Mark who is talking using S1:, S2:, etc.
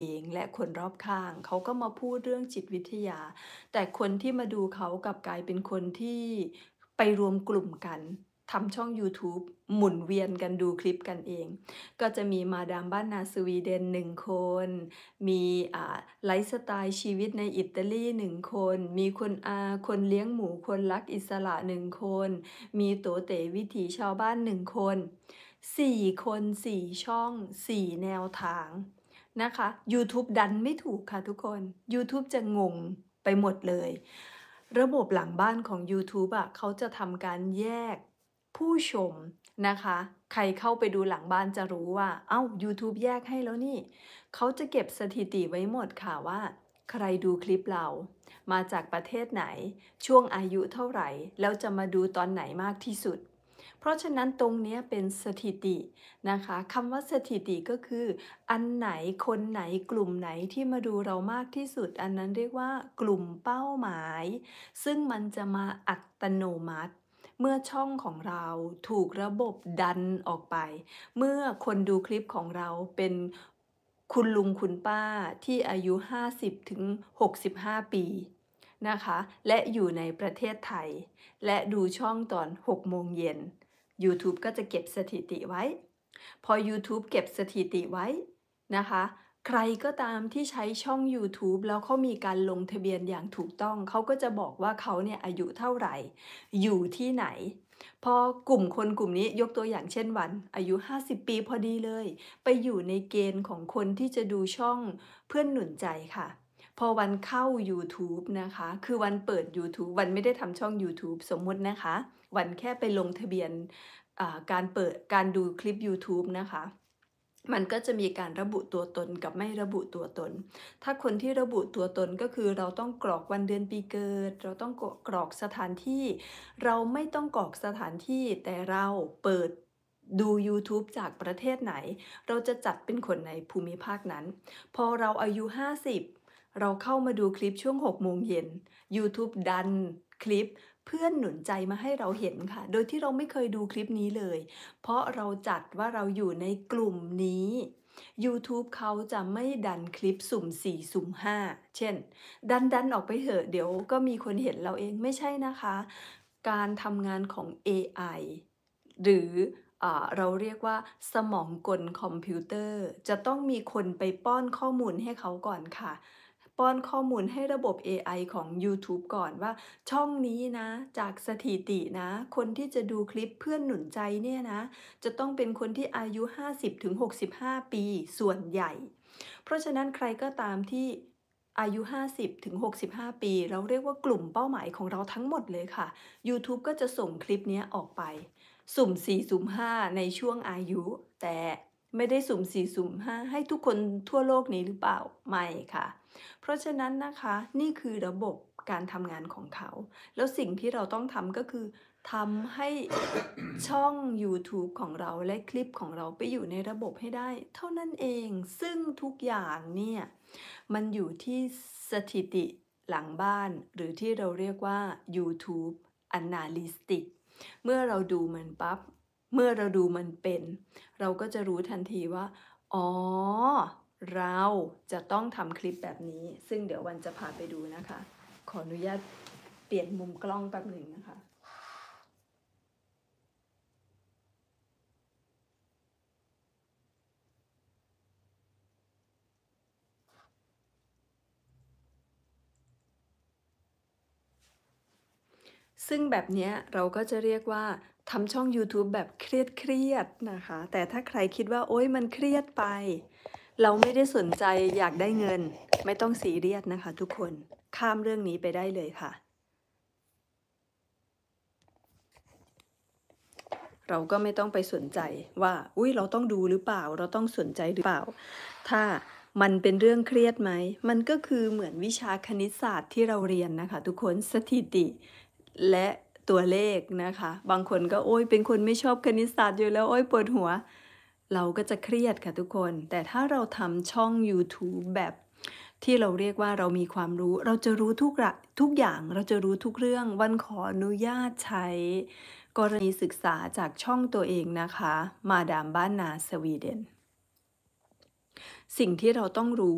S1: เองและคนรอบข้างเขาก็มาพูดเรื่องจิตวิทยา แต่คนที่มาดูเขากับกลายเป็นคนที่ไปรวมกลุ่มกันทำช่อง YouTube หมุนเวียนกันดูคลิปกันเอง ก็จะมีมาดามบ้านนาสวีเดนหนึ่งคน มีไลฟ์สไตล์ชีวิตในอิตาลีหนึ่งคน มีคนอาคนเลี้ยงหมูคนรักอิสระหนึ่งคน มีโตเตวิถีชาวบ้านหนึ่งคน 4 คน 4 ช่อง 4 แนวทางนะคะ YouTube ดันไม่ถูกค่ะทุกคน YouTube จะงงไปหมดเลย ระบบหลังบ้านของ YouTube อะ่ะเขาจะทำการแยกผู้ชมนะคะ ใครเข้าไปดูหลังบ้านจะรู้ว่าเอา้า YouTube แยกให้แล้วนี่ เขาจะเก็บสถิติไว้หมดค่ะว่า ใครดูคลิปเรามาจากประเทศไหนช่วงอายุเท่าไหร่ แล้วจะมาดูตอนไหนมากที่สุดเพราะฉะนั้นตรงนี้เป็นสถิตินะคะคำว่าสถิติก็คืออันไหนคนไหนกลุ่มไหนที่มาดูเรามากที่สุด อันนั้นเรียกว่ากลุ่มเป้าหมาย ซึ่งมันจะมาอัตโนมัติ เมื่อช่องของเราถูกระบบดันออกไป เมื่อคนดูคลิปของเราเป็นคุณลุงคุณป้าที่อายุ 50ถึง65 ปีนะคะและอยู่ในประเทศไทย และดูช่องตอน6โมงเย็น YouTube ก็จะเก็บสถิติไว้ พอ YouTube เก็บสถิติไว้นะคะ ใครก็ตามที่ใช้ช่อง YouTube แล้วเขามีการลงทะเบียนอย่างถูกต้อง เขาก็จะบอกว่าเขาเนี่ยอายุเท่าไหร่ อยู่ที่ไหน พอกลุ่มคนกลุ่มนี้ยกตัวอย่างเช่นวัน อายุ 50 ปีพอดีเลย ไปอยู่ในเกณฑ์ของคนที่จะดูช่องเพื่อนหนุนใจค่ะพอวันเข้า YouTube นะคะ คือวันเปิด YouTube วันไม่ได้ทำช่อง YouTube สมมุตินะคะ วันแค่ไปลงทะเบียนการเปิดการดูคลิป YouTube นะคะ มันก็จะมีการระบุตัวตนกับไม่ระบุตัวตน ถ้าคนที่ระบุตัวตนก็คือเราต้องกรอกวันเดือนปีเกิด เราต้องกรอกสถานที่ เราไม่ต้องกรอกสถานที่แต่เราเปิดดู YouTube จากประเทศไหน เราจะจัดเป็นคนในภูมิภาคนั้น พอเราอายุ 50เราเข้ามาดูคลิปช่วง6โมงเย็น YouTube ดันคลิปเพื่อนหนุนใจมาให้เราเห็นค่ะ โดยที่เราไม่เคยดูคลิปนี้เลย เพราะเราจัดว่าเราอยู่ในกลุ่มนี้ YouTube เขาจะไม่ดันคลิป สุ่ม4สุ่ม 5 เช่น ดันดันออกไปเถอะเดี๋ยวก็มีคนเห็นเราเองไม่ใช่นะคะ การทำงานของ AI หรือเราเรียกว่าสมองกลคอมพิวเตอร์ จะต้องมีคนไปป้อนข้อมูลให้เขาก่อนค่ะป้อนข้อมูลให้ระบบ AI ของ YouTube ก่อนว่าช่องนี้นะ จากสถิตินะ คนที่จะดูคลิปเพื่อนหนุนใจเนี่ยนะ จะต้องเป็นคนที่อายุ 50-65 ปีส่วนใหญ่ เพราะฉะนั้นใครก็ตามที่อายุ 50 65 ปี เราเรียกว่ากลุ่มเป้าหมายของเราทั้งหมดเลยค่ะ YouTube ก็จะส่งคลิปนี้ออกไป สุ่ม4สุ่ม 5 ในช่วงอายุแต่ไม่ได้สุ่มสี่สุ่มห้าให้ทุกคนทั่วโลกนี้หรือเปล่า ไม่ค่ะ เพราะฉะนั้นนะคะนี่คือระบบการทำงานของเขา แล้วสิ่งที่เราต้องทำก็คือทำให้ช่อง YouTube ของเราและคลิปของเราไปอยู่ในระบบให้ได้ เท่านั้นเองซึ่งทุกอย่างเนี่ย มันอยู่ที่สถิติหลังบ้าน หรือที่เราเรียกว่า YouTube Analytics เมื่อเราดูมันปับ๊บเมื่อเราดูมันเป็น เราก็จะรู้ทันทีว่า อ๋อ เราจะต้องทำคลิปแบบนี้ ซึ่งเดี๋ยววันจะพาไปดูนะคะ ขออนุญาตเปลี่ยนมุมกล้องแป๊บหนึ่งนะคะ ซึ่งแบบนี้เราก็จะเรียกว่าทำช่อง YouTube แบบเครียดๆนะคะ แต่ถ้าใครคิดว่าโอ๊ยมันเครียดไป เราไม่ได้สนใจอยากได้เงินไม่ต้องสีเรียดนะคะ ทุกคนข้ามเรื่องนี้ไปได้เลยค่ะ เราก็ไม่ต้องไปสนใจว่า อุ้ยเราต้องดูหรือเปล่า เราต้องสนใจหรือเปล่า ถ้ามันเป็นเรื่องเครียดไหม มันก็คือเหมือนวิชาคณิตศาสตร์ที่เราเรียนนะคะ ทุกคนสถิติและตัวเลขนะคะ บางคนก็โอ้ยเป็นคนไม่ชอบคณิตศาสตร์อยู่แล้ว โอ้ยปวดหัว เราก็จะเครียดค่ะทุกคน แต่ถ้าเราทำช่อง YouTube แบบที่เราเรียกว่าเรามีความรู้เราจะรู้ทุกระทุกอย่างเราจะรู้ทุกเรื่อง วันขออนุญาตใช้ กรณีศึกษาจากช่องตัวเองนะคะ มาดามบ้านนาสวีเดน สิ่งที่เราต้องรู้